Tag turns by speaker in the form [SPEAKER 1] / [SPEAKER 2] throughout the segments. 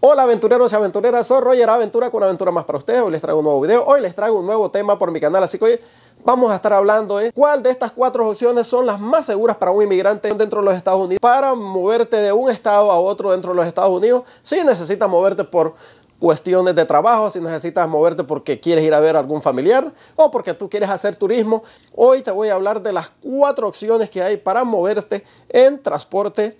[SPEAKER 1] Hola aventureros y aventureras, soy Roger Aventura con una aventura más para ustedes. Hoy les traigo un nuevo video, hoy les traigo un nuevo tema por mi canal, así que hoy vamos a estar hablando de cuál de estas cuatro opciones son las más seguras para un inmigrante dentro de los Estados Unidos para moverte de un estado a otro dentro de los Estados Unidos si necesitas moverte por cuestiones de trabajo, si necesitas moverte porque quieres ir a ver a algún familiar o porque tú quieres hacer turismo. Hoy te voy a hablar de las cuatro opciones que hay para moverte en transporte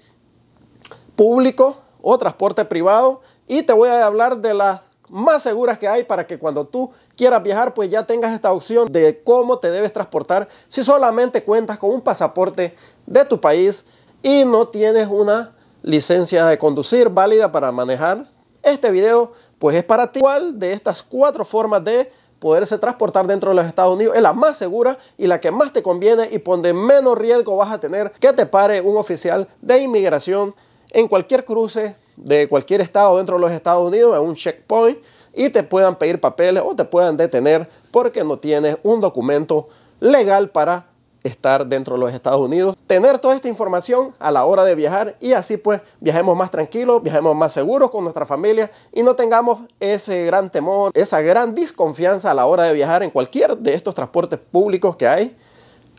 [SPEAKER 1] público o transporte privado. Y te voy a hablar de las más seguras que hay para que cuando tú quieras viajar pues ya tengas esta opción de cómo te debes transportar si solamente cuentas con un pasaporte de tu país y no tienes una licencia de conducir válida para manejar. Este video pues es para ti. ¿Cuál de estas cuatro formas de poderse transportar dentro de los Estados Unidos es la más segura y la que más te conviene y donde menos riesgo vas a tener que te pare un oficial de inmigración en cualquier cruce de cualquier estado dentro de los Estados Unidos, en un checkpoint, y te puedan pedir papeles o te puedan detener porque no tienes un documento legal para estar dentro de los Estados Unidos. Tener toda esta información a la hora de viajar y así pues viajemos más tranquilos, viajemos más seguros con nuestra familia y no tengamos ese gran temor, esa gran desconfianza a la hora de viajar en cualquier de estos transportes públicos que hay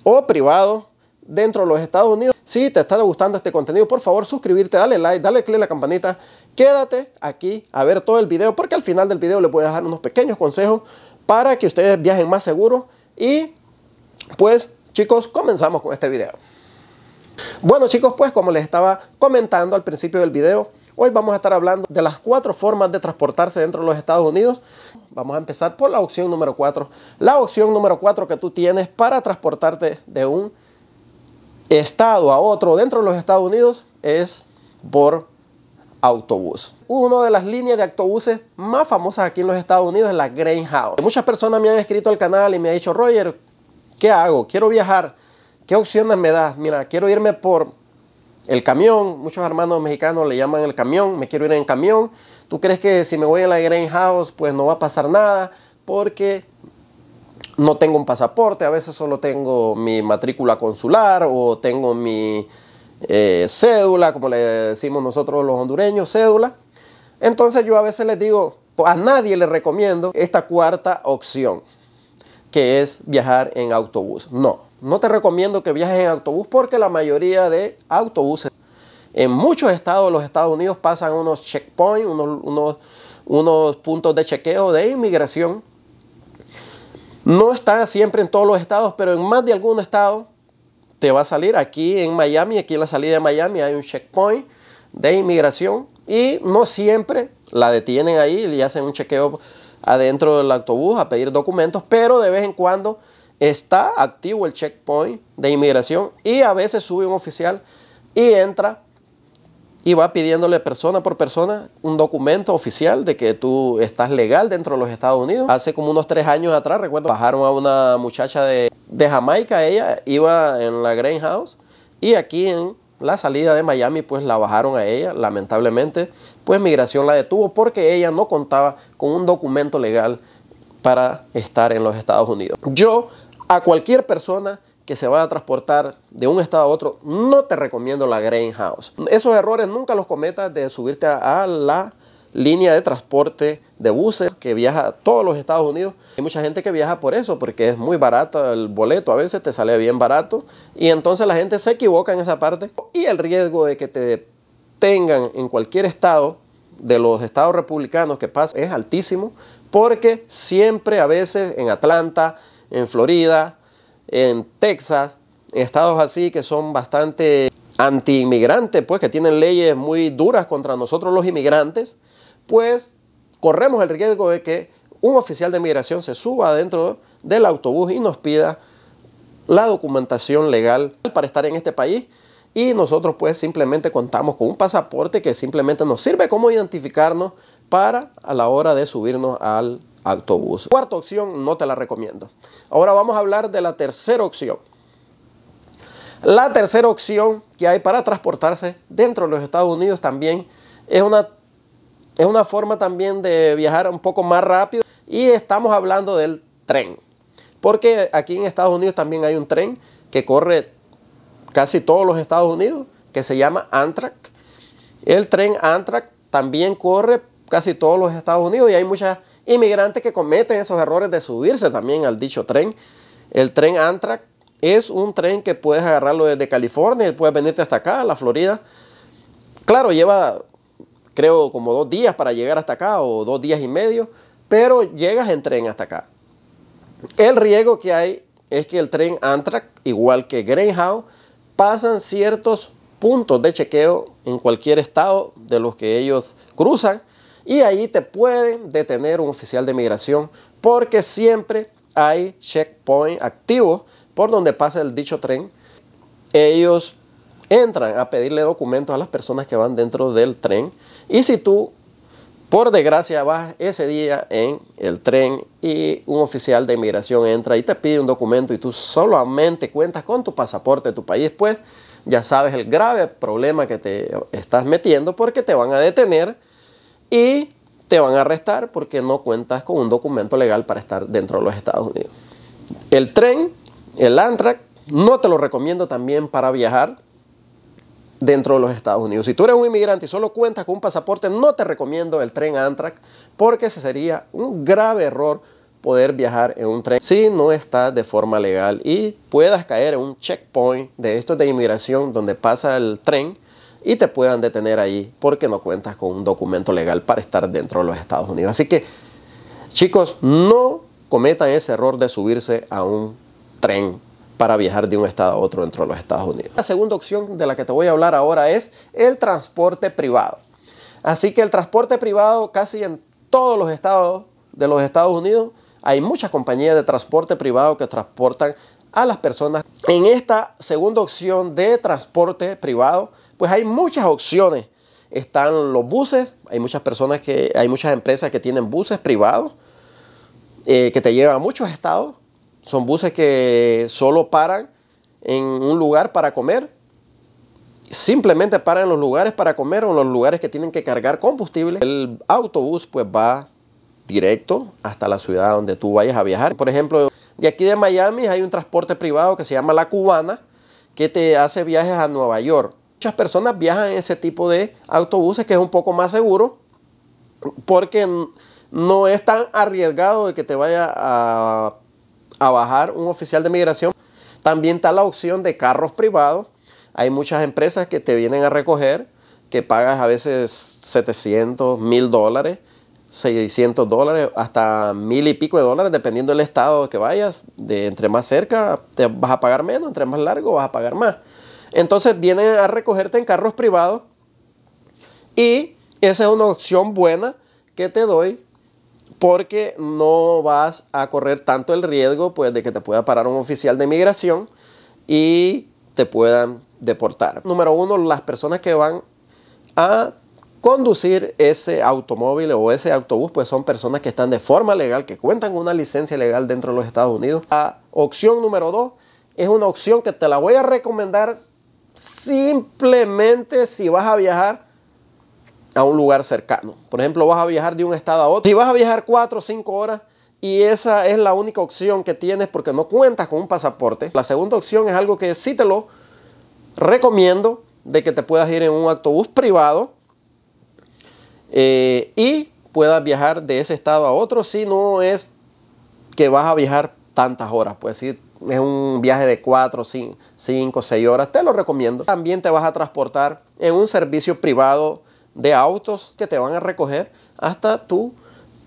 [SPEAKER 1] o privados dentro de los Estados Unidos. Si te está gustando este contenido, por favor suscribirte, dale like, dale click a la campanita. Quédate aquí a ver todo el video porque al final del video les voy a dejar unos pequeños consejos para que ustedes viajen más seguro Y pues chicos, comenzamos con este video. Bueno chicos, pues como les estaba comentando al principio del video, hoy vamos a estar hablando de las cuatro formas de transportarse dentro de los Estados Unidos. Vamos a empezar por la opción número 4. La opción número 4 que tú tienes para transportarte de un estado a otro dentro de los Estados Unidos es por autobús. Una de las líneas de autobuses más famosas aquí en los Estados Unidos es la house Muchas personas me han escrito al canal y me han dicho, Roger, ¿qué hago? Quiero viajar. ¿Qué opciones me das? Mira, quiero irme por el camión. Muchos hermanos mexicanos le llaman el camión. Me quiero ir en camión. ¿Tú crees que si me voy a la house pues no va a pasar nada? Porque no tengo un pasaporte, a veces solo tengo mi matrícula consular o tengo mi eh, cédula, como le decimos nosotros los hondureños, cédula. Entonces yo a veces les digo, a nadie le recomiendo esta cuarta opción, que es viajar en autobús. No, no te recomiendo que viajes en autobús porque la mayoría de autobuses en muchos estados de los Estados Unidos pasan unos checkpoints, unos puntos de chequeo de inmigración no está siempre en todos los estados, pero en más de algún estado te va a salir. Aquí en Miami, aquí en la salida de Miami hay un checkpoint de inmigración y no siempre la detienen ahí y hacen un chequeo adentro del autobús a pedir documentos, pero de vez en cuando está activo el checkpoint de inmigración y a veces sube un oficial y entra y va pidiéndole persona por persona un documento oficial de que tú estás legal dentro de los Estados Unidos. Hace como unos tres años atrás, recuerdo, bajaron a una muchacha de, de Jamaica, ella iba en la Greenhouse y aquí en la salida de Miami pues la bajaron a ella, lamentablemente, pues migración la detuvo porque ella no contaba con un documento legal para estar en los Estados Unidos. Yo a cualquier persona que se va a transportar de un estado a otro, no te recomiendo la Greenhouse. Esos errores nunca los cometas de subirte a, la línea de transporte de buses que viaja a todos los Estados Unidos. Hay mucha gente que viaja por eso, porque es muy barato el boleto, a veces te sale bien barato, y entonces la gente se equivoca en esa parte y el riesgo de que te tengan en cualquier estado de los estados republicanos que pasa es altísimo, porque siempre a veces en Atlanta, en Florida, en Texas, en estados así que son bastante anti-inmigrantes, pues que tienen leyes muy duras contra nosotros los inmigrantes, pues corremos el riesgo de que un oficial de inmigración se suba dentro del autobús y nos pida la documentación legal para estar en este país y nosotros pues simplemente contamos con un pasaporte que simplemente nos sirve como identificarnos para a la hora de subirnos al autobús. Cuarta opción, no te la recomiendo. Ahora vamos a hablar de la tercera opción. La tercera opción que hay para transportarse dentro de los Estados Unidos también es una, es una forma también de viajar un poco más rápido y estamos hablando del tren. Porque aquí en Estados Unidos también hay un tren que corre casi todos los Estados Unidos que se llama Amtrak. El tren Amtrak también corre casi todos los Estados Unidos y hay muchas inmigrantes que cometen esos errores de subirse también al dicho tren. El tren Amtrak es un tren que puedes agarrarlo desde California y puedes venirte hasta acá, a la Florida. Claro, lleva creo como dos días para llegar hasta acá o dos días y medio, pero llegas en tren hasta acá. El riesgo que hay es que el tren Amtrak, igual que Greyhound, pasan ciertos puntos de chequeo en cualquier estado de los que ellos cruzan y ahí te pueden detener un oficial de migración porque siempre hay checkpoint activos por donde pasa el dicho tren. Ellos entran a pedirle documentos a las personas que van dentro del tren y si tú por desgracia vas ese día en el tren y un oficial de inmigración entra y te pide un documento y tú solamente cuentas con tu pasaporte de tu país, pues ya sabes el grave problema que te estás metiendo porque te van a detener y te van a arrestar porque no cuentas con un documento legal para estar dentro de los Estados Unidos. El tren, el Amtrak, no te lo recomiendo también para viajar dentro de los Estados Unidos. Si tú eres un inmigrante y solo cuentas con un pasaporte, no te recomiendo el tren Amtrak porque ese sería un grave error poder viajar en un tren si no está de forma legal y puedas caer en un checkpoint de estos de inmigración donde pasa el tren y te puedan detener ahí porque no cuentas con un documento legal para estar dentro de los Estados Unidos. Así que, chicos, no cometan ese error de subirse a un tren para viajar de un estado a otro dentro de los Estados Unidos. La segunda opción de la que te voy a hablar ahora es el transporte privado. Así que el transporte privado casi en todos los estados de los Estados Unidos hay muchas compañías de transporte privado que transportan a las personas. En esta segunda opción de transporte privado, pues hay muchas opciones. Están los buses, hay muchas personas que, hay muchas empresas que tienen buses privados eh, que te llevan a muchos estados. Son buses que solo paran en un lugar para comer. Simplemente paran en los lugares para comer o en los lugares que tienen que cargar combustible. El autobús pues va directo hasta la ciudad donde tú vayas a viajar. Por ejemplo, y aquí de Miami hay un transporte privado que se llama La Cubana, que te hace viajes a Nueva York. Muchas personas viajan en ese tipo de autobuses que es un poco más seguro porque no es tan arriesgado de que te vaya a, a bajar un oficial de migración. También está la opción de carros privados. Hay muchas empresas que te vienen a recoger, que pagas a veces 700, 1000 dólares 600 dólares hasta mil y pico de dólares, dependiendo del estado que vayas. De entre más cerca te vas a pagar menos, entre más largo vas a pagar más. Entonces vienen a recogerte en carros privados y esa es una opción buena que te doy porque no vas a correr tanto el riesgo pues, de que te pueda parar un oficial de migración y te puedan deportar. Número uno, las personas que van a conducir ese automóvil o ese autobús, pues son personas que están de forma legal, que cuentan con una licencia legal dentro de los Estados Unidos. La opción número dos es una opción que te la voy a recomendar simplemente si vas a viajar a un lugar cercano. Por ejemplo, vas a viajar de un estado a otro. Si vas a viajar 4 o 5 horas y esa es la única opción que tienes porque no cuentas con un pasaporte. La segunda opción es algo que sí te lo recomiendo de que te puedas ir en un autobús privado eh, y puedas viajar de ese estado a otro si no es que vas a viajar tantas horas, pues si es un viaje de 4, 5, 6 horas, te lo recomiendo. También te vas a transportar en un servicio privado de autos que te van a recoger hasta tu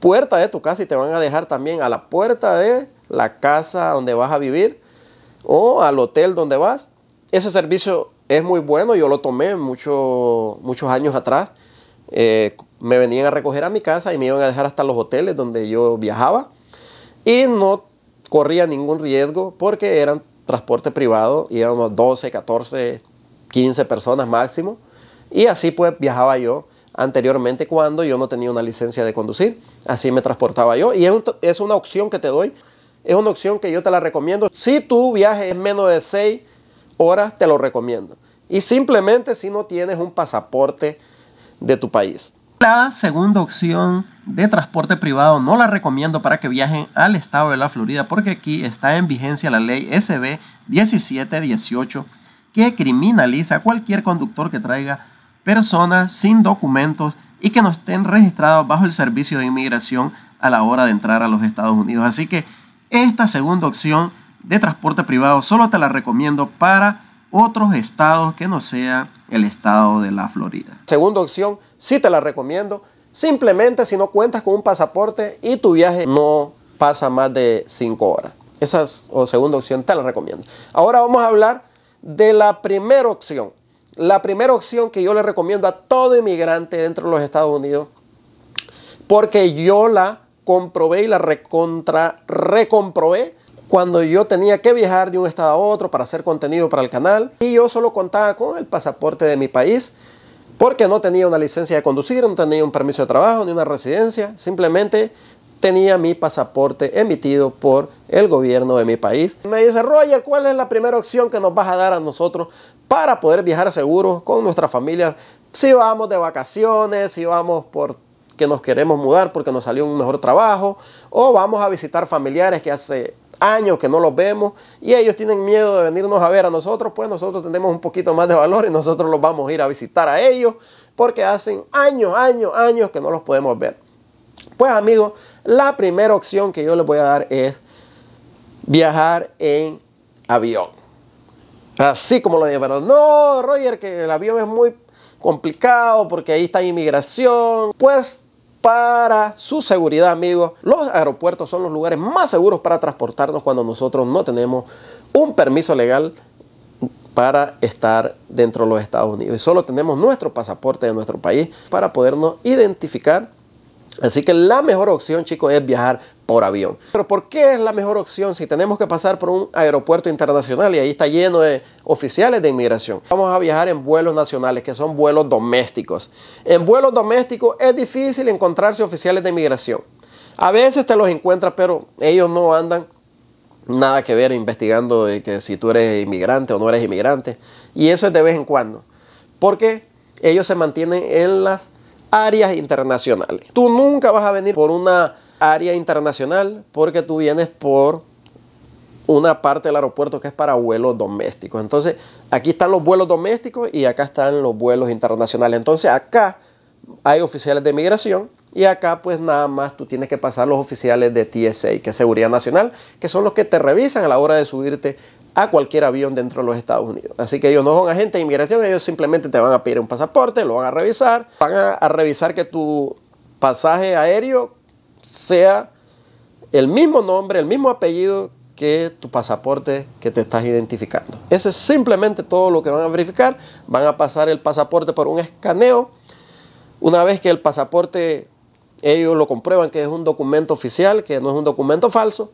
[SPEAKER 1] puerta de tu casa y te van a dejar también a la puerta de la casa donde vas a vivir o al hotel donde vas. Ese servicio es muy bueno, yo lo tomé muchos años atrás. Eh, me venían a recoger a mi casa y me iban a dejar hasta los hoteles donde yo viajaba. Y no corría ningún riesgo porque eran transporte privado, y íbamos 12, 14, 15 personas máximo. Y así pues viajaba yo anteriormente cuando yo no tenía una licencia de conducir. Así me transportaba yo. Y es, es una opción que te doy. Es una opción que yo te la recomiendo. Si tu viaje es menos de 6 horas, te lo recomiendo. Y simplemente si no tienes un pasaporte de tu país. La segunda opción de transporte privado no la recomiendo para que viajen al estado de la Florida porque aquí está en vigencia la ley SB 1718 que criminaliza a cualquier conductor que traiga personas sin documentos y que no estén registrados bajo el servicio de inmigración a la hora de entrar a los Estados Unidos. Así que esta segunda opción de transporte privado solo te la recomiendo para otros estados que no sea el estado de la Florida. Segunda opción, sí te la recomiendo. Simplemente si no cuentas con un pasaporte y tu viaje no pasa más de 5 horas. Esa o segunda opción, te la recomiendo. Ahora vamos a hablar de la primera opción. La primera opción que yo le recomiendo a todo inmigrante dentro de los Estados Unidos, porque yo la comprobé y la recontra recomprobé cuando yo tenía que viajar de un estado a otro para hacer contenido para el canal y yo solo contaba con el pasaporte de mi país porque no tenía una licencia de conducir, no tenía un permiso de trabajo ni una residencia, simplemente tenía mi pasaporte emitido por el gobierno de mi país. Me dice, Roger, ¿cuál es la primera opción que nos vas a dar a nosotros para poder viajar seguro con nuestra familia? Si vamos de vacaciones, si vamos por que nos queremos mudar porque nos salió un mejor trabajo, o vamos a visitar familiares que hace años que no los vemos y ellos tienen miedo de venirnos a ver a nosotros, pues nosotros tenemos un poquito más de valor y nosotros los vamos a ir a visitar a ellos porque hacen años, años, años que no los podemos ver. Pues amigos, la primera opción que yo les voy a dar es viajar en avión. Así como lo dije, pero no, Roger, que el avión es muy complicado porque ahí está inmigración. Pues para su seguridad, amigos. Los aeropuertos son los lugares más seguros para transportarnos cuando nosotros no tenemos un permiso legal para estar dentro de los Estados Unidos. Y solo tenemos nuestro pasaporte de nuestro país para podernos identificar. Así que la mejor opción, chicos, es viajar por avión. Pero ¿por qué es la mejor opción si tenemos que pasar por un aeropuerto internacional y ahí está lleno de oficiales de inmigración? Vamos a viajar en vuelos nacionales, que son vuelos domésticos. En vuelos domésticos es difícil encontrarse oficiales de inmigración. A veces te los encuentras, pero ellos no andan nada que ver investigando que si tú eres inmigrante o no eres inmigrante. Y eso es de vez en cuando. Porque ellos se mantienen en las áreas internacionales. Tú nunca vas a venir por una área internacional porque tú vienes por una parte del aeropuerto que es para vuelos domésticos. Entonces, aquí están los vuelos domésticos y acá están los vuelos internacionales. Entonces, acá hay oficiales de migración y acá pues nada más tú tienes que pasar los oficiales de TSA, que es Seguridad Nacional, que son los que te revisan a la hora de subirte a cualquier avión dentro de los Estados Unidos. Así que ellos no son agentes de inmigración, ellos simplemente te van a pedir un pasaporte, lo van a revisar, van a, a revisar que tu pasaje aéreo sea el mismo nombre, el mismo apellido que tu pasaporte que te estás identificando. Eso es simplemente todo lo que van a verificar. Van a pasar el pasaporte por un escaneo. Una vez que el pasaporte, ellos lo comprueban que es un documento oficial, que no es un documento falso,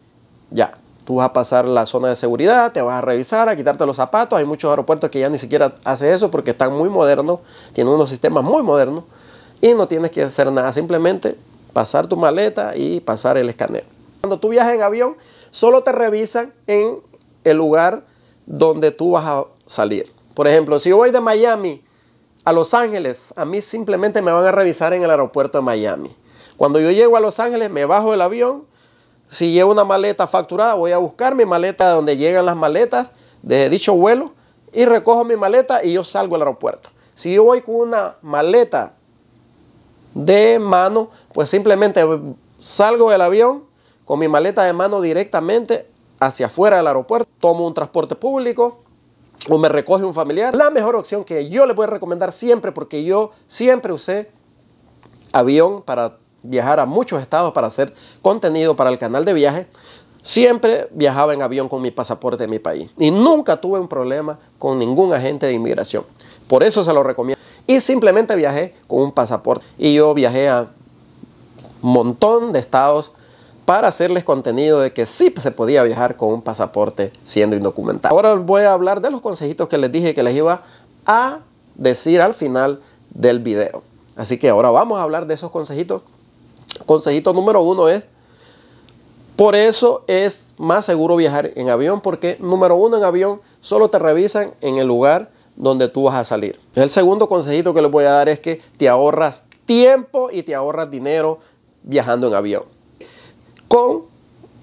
[SPEAKER 1] ya. Tú vas a pasar la zona de seguridad, te vas a revisar, a quitarte los zapatos. Hay muchos aeropuertos que ya ni siquiera hacen eso porque están muy modernos, tienen unos sistemas muy modernos y no tienes que hacer nada. Simplemente pasar tu maleta y pasar el escaneo. Cuando tú viajas en avión, solo te revisan en el lugar donde tú vas a salir. Por ejemplo, si yo voy de Miami a Los Ángeles, a mí simplemente me van a revisar en el aeropuerto de Miami. Cuando yo llego a Los Ángeles, me bajo del avión. Si llevo una maleta facturada, voy a buscar mi maleta donde llegan las maletas de dicho vuelo y recojo mi maleta y yo salgo al aeropuerto. Si yo voy con una maleta de mano, pues simplemente salgo del avión con mi maleta de mano directamente hacia afuera del aeropuerto, tomo un transporte público o me recoge un familiar. La mejor opción que yo le voy a recomendar siempre, porque yo siempre usé avión para viajar a muchos estados para hacer contenido para el canal de viaje. Siempre viajaba en avión con mi pasaporte de mi país y nunca tuve un problema con ningún agente de inmigración. Por eso se lo recomiendo. Y simplemente viajé con un pasaporte. Y yo viajé a un montón de estados para hacerles contenido de que sí se podía viajar con un pasaporte siendo indocumentado. Ahora voy a hablar de los consejitos que les dije que les iba a decir al final del video. Así que ahora vamos a hablar de esos consejitos. Consejito número uno es, por eso es más seguro viajar en avión, porque número uno en avión solo te revisan en el lugar donde tú vas a salir. El segundo consejito que les voy a dar es que te ahorras tiempo y te ahorras dinero viajando en avión. Con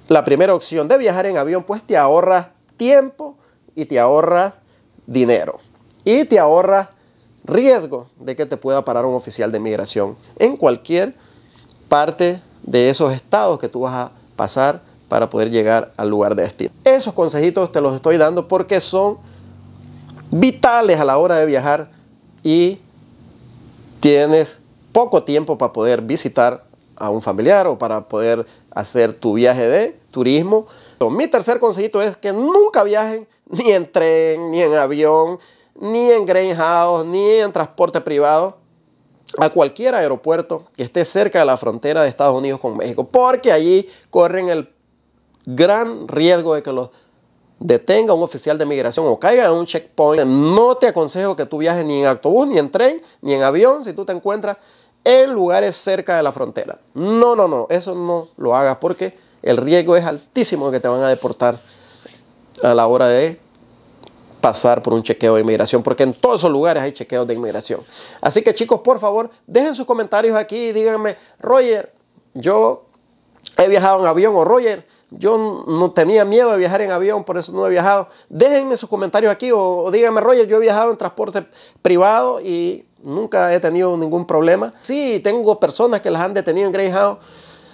[SPEAKER 1] la primera opción de viajar en avión, pues te ahorras tiempo y te ahorras dinero. Y te ahorras riesgo de que te pueda parar un oficial de migración en cualquier parte de esos estados que tú vas a pasar para poder llegar al lugar de destino. Esos consejitos te los estoy dando porque son vitales a la hora de viajar y tienes poco tiempo para poder visitar a un familiar o para poder hacer tu viaje de turismo. Mi tercer consejito es que nunca viajen ni en tren, ni en avión, ni en greenhouse, ni en transporte privado a cualquier aeropuerto que esté cerca de la frontera de Estados Unidos con México, porque allí corren el gran riesgo de que los detenga a un oficial de migración o caiga en un checkpoint. No te aconsejo que tú viajes ni en autobús, ni en tren, ni en avión si tú te encuentras en lugares cerca de la frontera. No, no, no, eso no lo hagas porque el riesgo es altísimo de que te van a deportar a la hora de pasar por un chequeo de inmigración, porque en todos esos lugares hay chequeos de inmigración. Así que chicos, por favor, dejen sus comentarios aquí y díganme, Roger, yo he viajado en avión o Roger, yo no tenía miedo de viajar en avión, por eso no he viajado. Déjenme sus comentarios aquí o, díganme, Roger, yo he viajado en transporte privado y nunca he tenido ningún problema. Sí, tengo personas que las han detenido en Greyhound.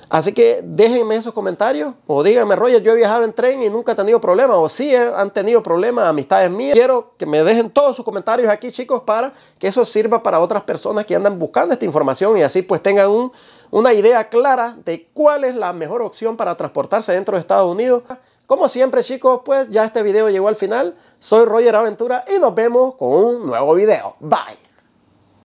[SPEAKER 1] Así que déjenme esos comentarios o díganme, Roger, yo he viajado en tren y nunca he tenido problemas o sí han tenido problemas, amistades mías. Quiero que me dejen todos sus comentarios aquí, chicos, para que eso sirva para otras personas que andan buscando esta información y así pues tengan un una idea clara de cuál es la mejor opción para transportarse dentro de Estados Unidos. Como siempre chicos, pues ya este video llegó al final. Soy Roger Aventura y nos vemos con un nuevo video. Bye.